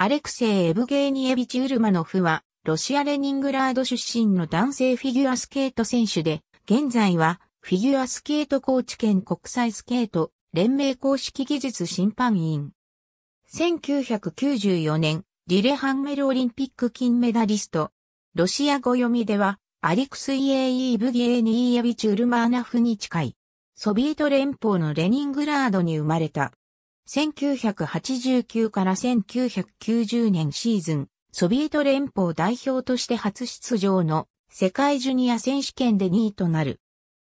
アレクセイ・エブゲーニエビチ・ウルマノフは、ロシア・レニングラード出身の男性フィギュアスケート選手で、現在は、フィギュアスケート高知県国際スケート連盟公式技術審判員。1994年、リレハンメルオリンピック金メダリスト。ロシア語読みでは、アリクスイエイ・イブゲーニーエビチ・ウルマーナフに近い。ソビエト連邦のレニングラードに生まれた。1989から1990年シーズン、ソビエト連邦代表として初出場の世界ジュニア選手権で2位となる。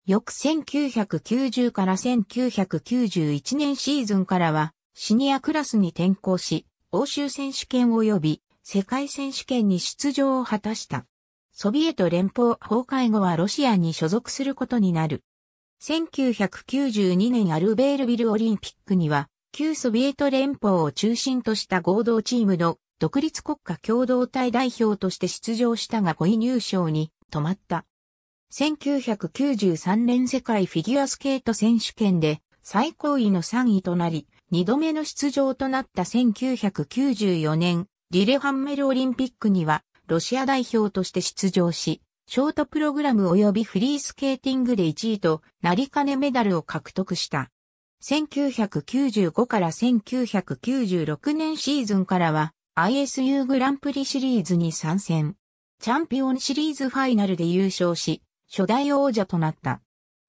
翌1990から1991年シーズンからはシニアクラスに転向し、欧州選手権及び世界選手権に出場を果たした。ソビエト連邦崩壊後はロシアに所属することになる。1992年アルベールビルオリンピックには旧ソビエト連邦を中心とした合同チームの独立国家共同体代表として出場したが5位入賞に止まった。1993年世界フィギュアスケート選手権で最高位の3位となり、2度目の出場となった1994年、リレハンメルオリンピックにはロシア代表として出場し、ショートプログラム及びフリースケーティングで1位となりかねメダルを獲得した。1995から1996年シーズンからは ISU グランプリシリーズに参戦。チャンピオンシリーズファイナルで優勝し、初代王者となった。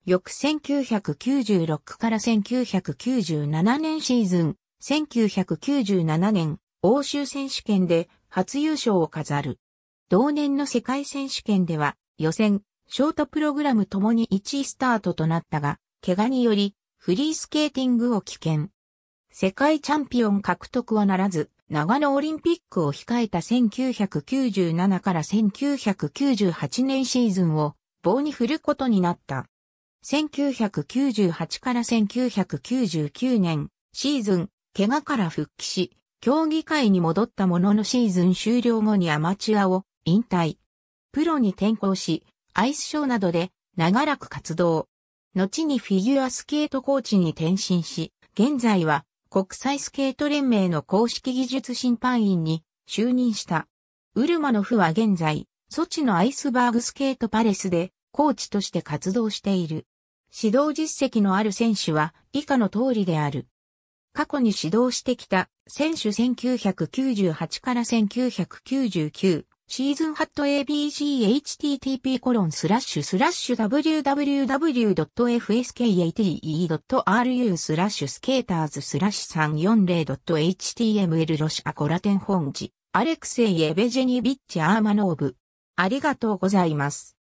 翌1996から1997年シーズン、1997年欧州選手権で初優勝を飾る。同年の世界選手権では予選、ショートプログラムともに1位スタートとなったが、怪我によりフリースケーティングを棄権。世界チャンピオン獲得はならず、長野オリンピックを控えた1997から1998年シーズンを棒に振ることになった。1998から1999年シーズン、怪我から復帰し、競技会に戻ったもののシーズン終了後にアマチュアを引退。プロに転向し、アイスショーなどで長らく活動。後にフィギュアスケートコーチに転身し、現在は国際スケート連盟の公式技術審判員に就任した。ウルマノフは現在、ソチのアイスバーグスケートパレスでコーチとして活動している。指導実績のある選手は以下の通りである。過去に指導してきた選手1998から1999シーズンハット abghttp コロンスラッシュスラッシュ www.fskate.ru スラッシュスケーターズスラッシュ 340.html ロシアコラテンホンジアレクセイ・エベジェニビッチ・アーマノーブ。ありがとうございます。